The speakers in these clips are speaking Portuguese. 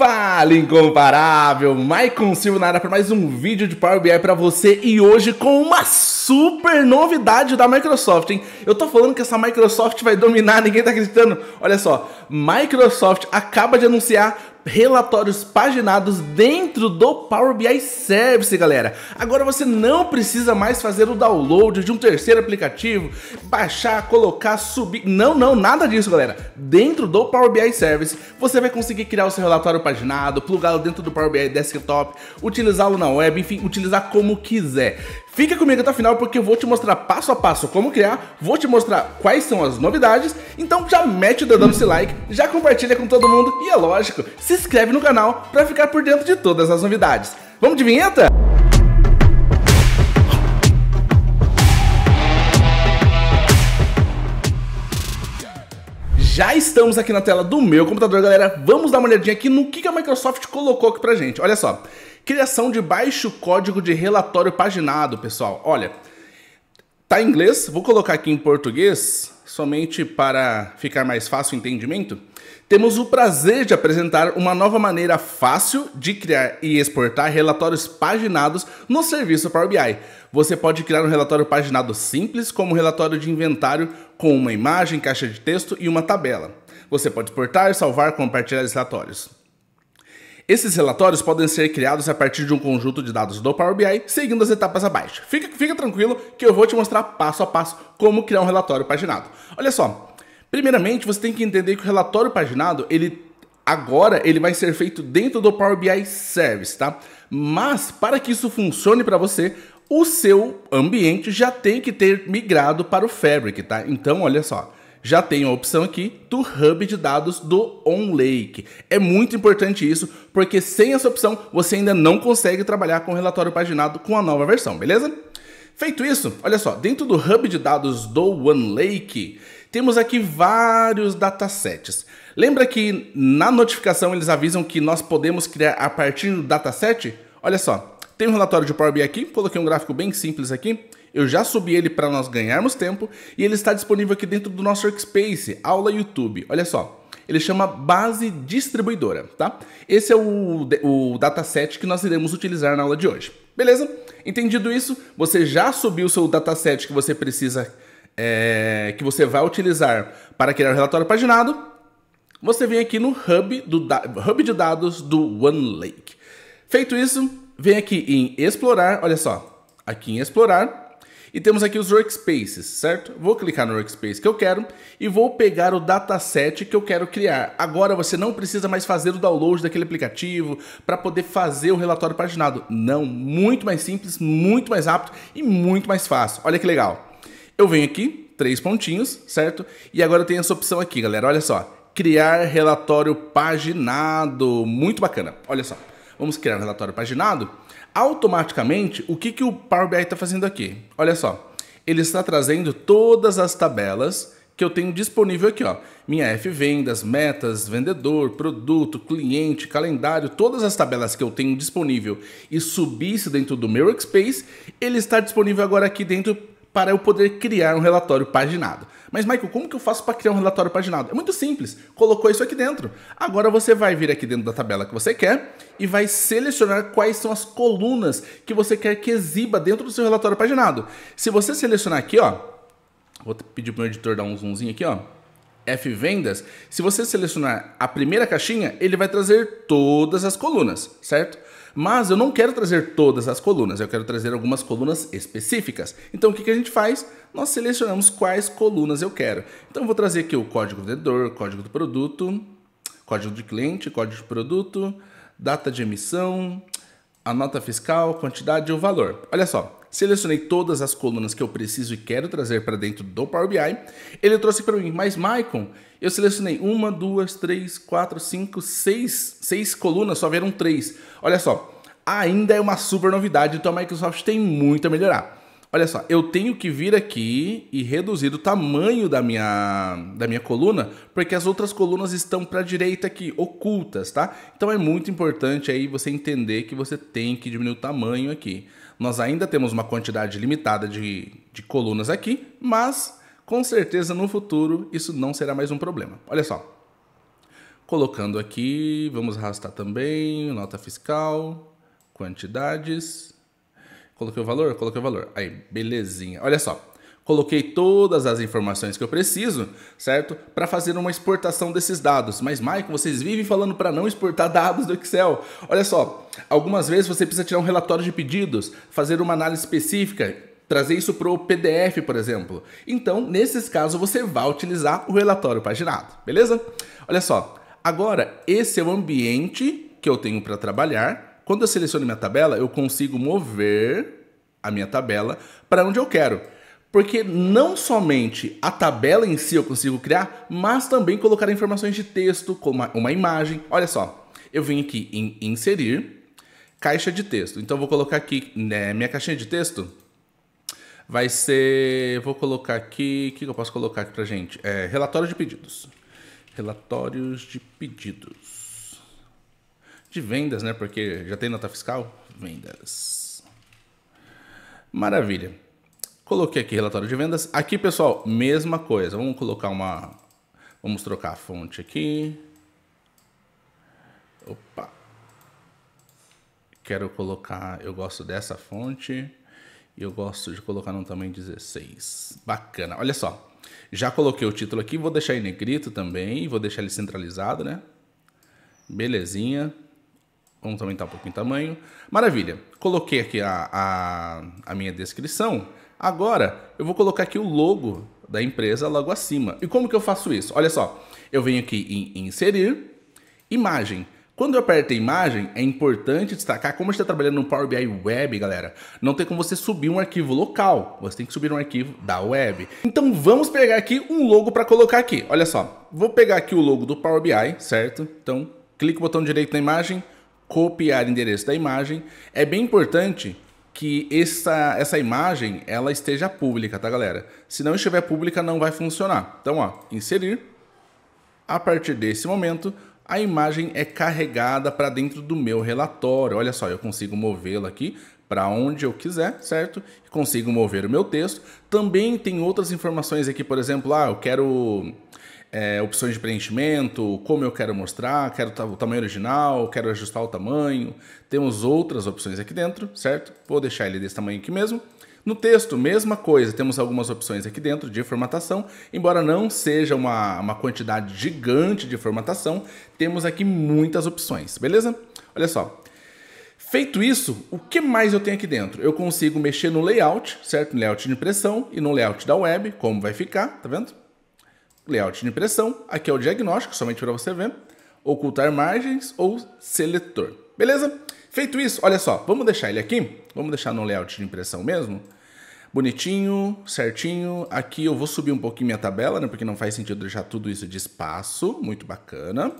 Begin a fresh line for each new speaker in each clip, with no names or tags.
Fala incomparável, Maicon Silva na área para mais um vídeo de Power BI para você e hoje com uma super novidade da Microsoft, hein? Eu tô falando que essa Microsoft vai dominar, ninguém tá acreditando. Olha só, Microsoft acaba de anunciar relatórios paginados dentro do Power BI Service, galera. Agora você não precisa mais fazer o download de um terceiro aplicativo, baixar, colocar, subir. Não, não, nada disso, galera. Dentro do Power BI Service, você vai conseguir criar o seu relatório paginado, plugá-lo dentro do Power BI Desktop, utilizá-lo na web, enfim, utilizar como quiser. Fica comigo até o final porque eu vou te mostrar passo a passo como criar, vou te mostrar quais são as novidades, então já mete o dedão nesse like, já compartilha com todo mundo e é lógico, se inscreve no canal para ficar por dentro de todas as novidades. Vamos de vinheta? Já estamos aqui na tela do meu computador, galera. Vamos dar uma olhadinha aqui no que a Microsoft colocou aqui pra gente. Olha só. Criação de baixo código de relatório paginado, pessoal. Olha, tá em inglês, vou colocar aqui em português, somente para ficar mais fácil o entendimento. Temos o prazer de apresentar uma nova maneira fácil de criar e exportar relatórios paginados no serviço Power BI. Você pode criar um relatório paginado simples, como um relatório de inventário com uma imagem, caixa de texto e uma tabela. Você pode exportar, salvar, compartilhar os relatórios. Esses relatórios podem ser criados a partir de um conjunto de dados do Power BI, seguindo as etapas abaixo. Fica, fica tranquilo que eu vou te mostrar passo a passo como criar um relatório paginado. Olha só, primeiramente você tem que entender que o relatório paginado, ele agora ele vai ser feito dentro do Power BI Service, tá? Mas para que isso funcione para você, o seu ambiente já tem que ter migrado para o Fabric, tá? Então, olha só, já tem a opção aqui do Hub de dados do OnLake. É muito importante isso, porque sem essa opção você ainda não consegue trabalhar com relatório paginado com a nova versão, beleza? Feito isso, olha só, dentro do Hub de dados do OneLake, temos aqui vários datasets. Lembra que na notificação eles avisam que nós podemos criar a partir do dataset? Olha só, tem um relatório de Power BI aqui, coloquei um gráfico bem simples aqui, eu já subi ele para nós ganharmos tempo e ele está disponível aqui dentro do nosso workspace, aula YouTube. Olha só, ele chama base distribuidora, tá? Esse é o, o dataset que nós iremos utilizar na aula de hoje. Beleza? Entendido isso, você já subiu o seu dataset que você precisa, é, que você vai utilizar para criar o relatório paginado. Você vem aqui no hub, do, hub de dados do OneLake. Feito isso, vem aqui em explorar, olha só, aqui em explorar, e temos aqui os workspaces, certo? Vou clicar no workspace que eu quero e vou pegar o dataset que eu quero criar. Agora você não precisa mais fazer o download daquele aplicativo para poder fazer o relatório paginado. Não, muito mais simples, muito mais rápido e muito mais fácil. Olha que legal. Eu venho aqui, três pontinhos, certo? E agora eu tenho essa opção aqui, galera. Olha só, criar relatório paginado. Muito bacana. Olha só, vamos criar um relatório paginado automaticamente, o que, que o Power BI está fazendo aqui? Olha só, ele está trazendo todas as tabelas que eu tenho disponível aqui, ó. Minha F-Vendas, metas, vendedor, produto, cliente, calendário, todas as tabelas que eu tenho disponível e subisse dentro do meu workspace, ele está disponível agora aqui dentro para eu poder criar um relatório paginado. Mas, Michael, como que eu faço para criar um relatório paginado? É muito simples. Colocou isso aqui dentro. Agora você vai vir aqui dentro da tabela que você quer e vai selecionar quais são as colunas que você quer que exiba dentro do seu relatório paginado. Se você selecionar aqui, ó, vou pedir para o meu editor dar um zoomzinho aqui, ó. F vendas, se você selecionar a primeira caixinha, ele vai trazer todas as colunas, certo? Mas eu não quero trazer todas as colunas, eu quero trazer algumas colunas específicas. Então o que, que a gente faz? Nós selecionamos quais colunas eu quero. Então eu vou trazer aqui o código do vendedor, código do produto, código de cliente, código de produto, data de emissão, a nota fiscal, quantidade e o valor. Olha só, selecionei todas as colunas que eu preciso e quero trazer para dentro do Power BI. Ele trouxe para mim, mas Maicon, eu selecionei uma, duas, três, quatro, cinco, seis, seis colunas, só vieram três. Olha só, ainda é uma super novidade, então a Microsoft tem muito a melhorar. Olha só, eu tenho que vir aqui e reduzir o tamanho da minha, da minha coluna, porque as outras colunas estão para a direita aqui, ocultas, tá? Então é muito importante aí você entender que você tem que diminuir o tamanho aqui. Nós ainda temos uma quantidade limitada de, de colunas aqui, mas com certeza no futuro isso não será mais um problema. Olha só, colocando aqui, vamos arrastar também, nota fiscal, quantidades Coloquei o valor? Coloquei o valor. Aí, belezinha. Olha só. Coloquei todas as informações que eu preciso, certo? Para fazer uma exportação desses dados. Mas, Maicon, vocês vivem falando para não exportar dados do Excel. Olha só, algumas vezes você precisa tirar um relatório de pedidos, fazer uma análise específica, trazer isso para o PDF, por exemplo. Então, nesses casos, você vai utilizar o relatório paginado, beleza? Olha só, agora esse é o ambiente que eu tenho para trabalhar, quando eu seleciono minha tabela, eu consigo mover a minha tabela para onde eu quero. Porque não somente a tabela em si eu consigo criar, mas também colocar informações de texto, como uma imagem. Olha só, eu vim aqui em inserir, caixa de texto. Então vou colocar aqui, né, minha caixinha de texto vai ser, vou colocar aqui, o que eu posso colocar aqui pra gente? É, relatório de pedidos. Relatórios de pedidos de vendas, né? Porque já tem nota fiscal? Vendas. Maravilha. Coloquei aqui relatório de vendas. Aqui, pessoal, mesma coisa. Vamos colocar uma. Vamos trocar a fonte aqui. Opa. Quero colocar. Eu gosto dessa fonte. E eu gosto de colocar num tamanho 16. Bacana. Olha só. Já coloquei o título aqui. Vou deixar em negrito também. Vou deixar ele centralizado, né? Belezinha. Vamos aumentar um pouquinho o tamanho. Maravilha. Coloquei aqui a, a, a minha descrição. Agora, eu vou colocar aqui o logo da empresa logo acima. E como que eu faço isso? Olha só, eu venho aqui em inserir, imagem. Quando eu aperto a imagem, é importante destacar, como a gente está trabalhando no Power BI Web, galera, não tem como você subir um arquivo local, você tem que subir um arquivo da web. Então vamos pegar aqui um logo para colocar aqui, olha só. Vou pegar aqui o logo do Power BI, certo? Então clica o botão direito na imagem, copiar endereço da imagem, é bem importante que essa, essa imagem ela esteja pública, tá galera? Se não estiver pública, não vai funcionar. Então, ó, inserir. A partir desse momento, a imagem é carregada para dentro do meu relatório. Olha só, eu consigo movê-la aqui para onde eu quiser, certo? Consigo mover o meu texto. Também tem outras informações aqui, por exemplo, ah, eu quero é, opções de preenchimento, como eu quero mostrar, quero o tamanho original, quero ajustar o tamanho. Temos outras opções aqui dentro, certo? Vou deixar ele desse tamanho aqui mesmo. No texto, mesma coisa, temos algumas opções aqui dentro de formatação, embora não seja uma, uma quantidade gigante de formatação, temos aqui muitas opções, beleza? Olha só, Feito isso, o que mais eu tenho aqui dentro? Eu consigo mexer no layout, certo? No layout de impressão e no layout da web, como vai ficar, tá vendo? layout de impressão, aqui é o diagnóstico, somente para você ver, ocultar margens ou seletor. Beleza? Feito isso, olha só, vamos deixar ele aqui, vamos deixar no layout de impressão mesmo, bonitinho, certinho, aqui eu vou subir um pouquinho minha tabela, né, porque não faz sentido deixar tudo isso de espaço, muito bacana.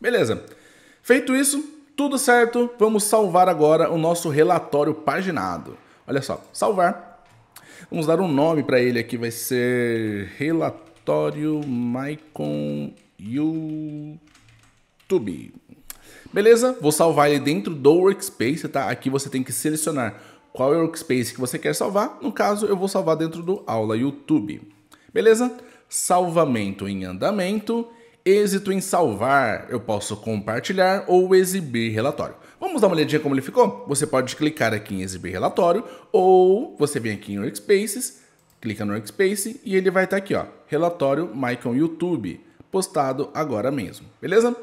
Beleza, feito isso, tudo certo, vamos salvar agora o nosso relatório paginado. Olha só, salvar, vamos dar um nome para ele aqui, vai ser relatório Auditório Maicon YouTube. Beleza? Vou salvar ele dentro do Workspace, tá? Aqui você tem que selecionar qual é o Workspace que você quer salvar. No caso, eu vou salvar dentro do Aula YouTube. Beleza? Salvamento em andamento. Êxito em salvar, eu posso compartilhar ou exibir relatório. Vamos dar uma olhadinha como ele ficou? Você pode clicar aqui em exibir relatório ou você vem aqui em Workspaces, Clica no Workspace e ele vai estar tá aqui, ó, relatório Maicon YouTube, postado agora mesmo, beleza?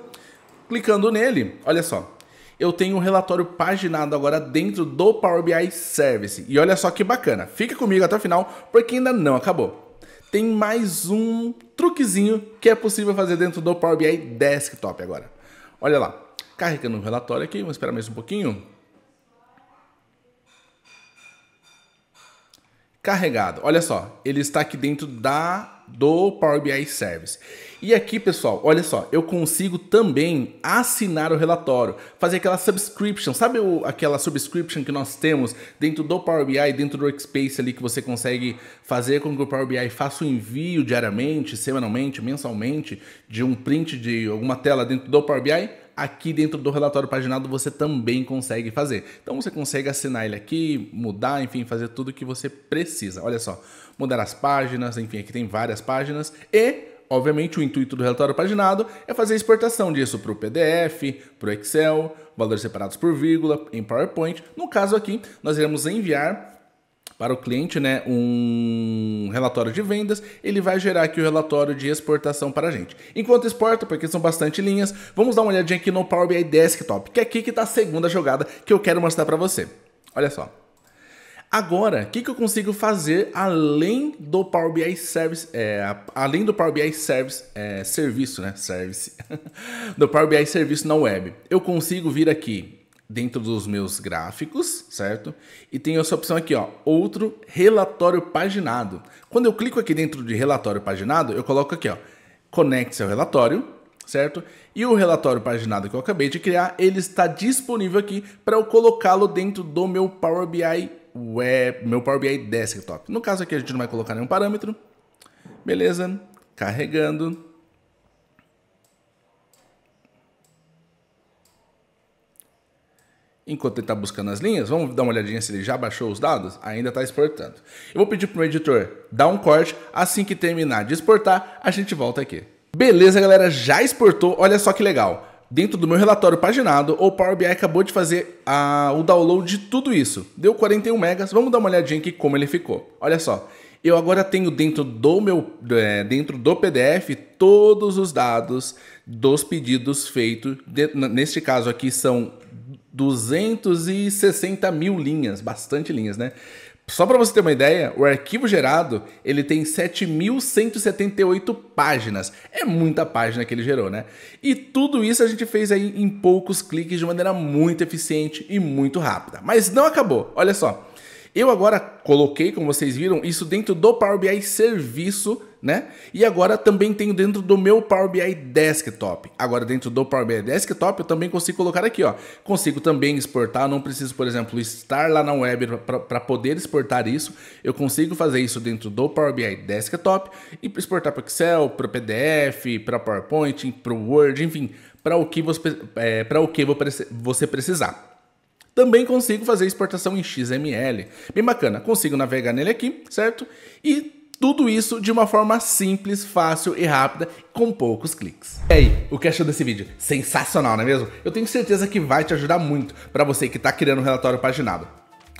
Clicando nele, olha só, eu tenho um relatório paginado agora dentro do Power BI Service. E olha só que bacana, fica comigo até o final, porque ainda não acabou tem mais um truquezinho que é possível fazer dentro do Power BI Desktop agora. Olha lá, carregando o relatório aqui, vamos esperar mais um pouquinho. carregado. Olha só, ele está aqui dentro da do Power BI Service. E aqui, pessoal, olha só, eu consigo também assinar o relatório, fazer aquela subscription, sabe o, aquela subscription que nós temos dentro do Power BI, dentro do Workspace ali que você consegue fazer com que o Power BI faça o envio diariamente, semanalmente, mensalmente de um print de alguma tela dentro do Power BI? aqui dentro do relatório paginado você também consegue fazer. Então você consegue assinar ele aqui, mudar, enfim, fazer tudo o que você precisa. Olha só, mudar as páginas, enfim, aqui tem várias páginas e Obviamente, o intuito do relatório paginado é fazer a exportação disso para o PDF, para o Excel, valores separados por vírgula, em PowerPoint. No caso aqui, nós iremos enviar para o cliente né, um relatório de vendas, ele vai gerar aqui o relatório de exportação para a gente. Enquanto exporta, porque são bastante linhas, vamos dar uma olhadinha aqui no Power BI Desktop, que é aqui que está a segunda jogada que eu quero mostrar para você. Olha só. Agora, o que, que eu consigo fazer além do Power BI Service, é, além do Power BI Service, é, serviço, né, service, do Power BI Serviço na web? Eu consigo vir aqui dentro dos meus gráficos, certo? E tem essa opção aqui, ó, outro relatório paginado. Quando eu clico aqui dentro de relatório paginado, eu coloco aqui, ó, conecte seu relatório, certo? E o relatório paginado que eu acabei de criar, ele está disponível aqui para eu colocá-lo dentro do meu Power BI Web, meu Power BI Desktop. No caso aqui a gente não vai colocar nenhum parâmetro. Beleza? Carregando. Enquanto ele está buscando as linhas, vamos dar uma olhadinha se ele já baixou os dados? Ainda está exportando. Eu vou pedir para o editor dar um corte. Assim que terminar de exportar, a gente volta aqui. Beleza, galera, já exportou. Olha só que legal. Dentro do meu relatório paginado, o Power BI acabou de fazer a, o download de tudo isso. Deu 41 megas. Vamos dar uma olhadinha aqui como ele ficou. Olha só. Eu agora tenho dentro do meu é, dentro do PDF todos os dados dos pedidos feitos. neste caso aqui são 260 mil linhas, bastante linhas, né? Só para você ter uma ideia, o arquivo gerado ele tem 7.178 páginas. É muita página que ele gerou, né? E tudo isso a gente fez aí em poucos cliques de maneira muito eficiente e muito rápida. Mas não acabou, olha só. Eu agora coloquei, como vocês viram, isso dentro do Power BI Serviço né? E agora também tenho dentro do meu Power BI Desktop. Agora dentro do Power BI Desktop eu também consigo colocar aqui, ó. Consigo também exportar, não preciso, por exemplo, estar lá na web para poder exportar isso. Eu consigo fazer isso dentro do Power BI Desktop e exportar para Excel, para PDF, para PowerPoint, para Word, enfim, para o que você, é, o que você precisar. Também consigo fazer exportação em XML. Bem bacana, consigo navegar nele aqui, certo? E tudo isso de uma forma simples, fácil e rápida, com poucos cliques. E aí, o que achou desse vídeo? Sensacional, não é mesmo? Eu tenho certeza que vai te ajudar muito para você que está criando um relatório paginado.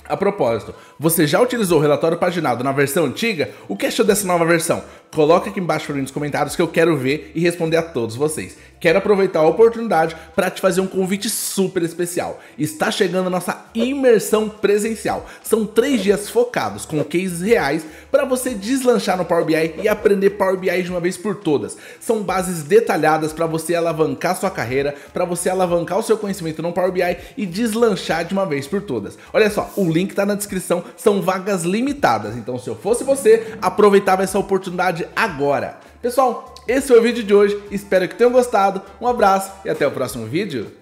A propósito, você já utilizou o relatório paginado na versão antiga? O que achou dessa nova versão? Coloca aqui embaixo para mim nos comentários que eu quero ver e responder a todos vocês. Quero aproveitar a oportunidade para te fazer um convite super especial. Está chegando a nossa imersão presencial. São três dias focados com cases reais para você deslanchar no Power BI e aprender Power BI de uma vez por todas. São bases detalhadas para você alavancar sua carreira, para você alavancar o seu conhecimento no Power BI e deslanchar de uma vez por todas. Olha só, o link está na descrição, são vagas limitadas. Então, se eu fosse você, aproveitava essa oportunidade agora. Pessoal, esse foi o vídeo de hoje, espero que tenham gostado. Um abraço e até o próximo vídeo.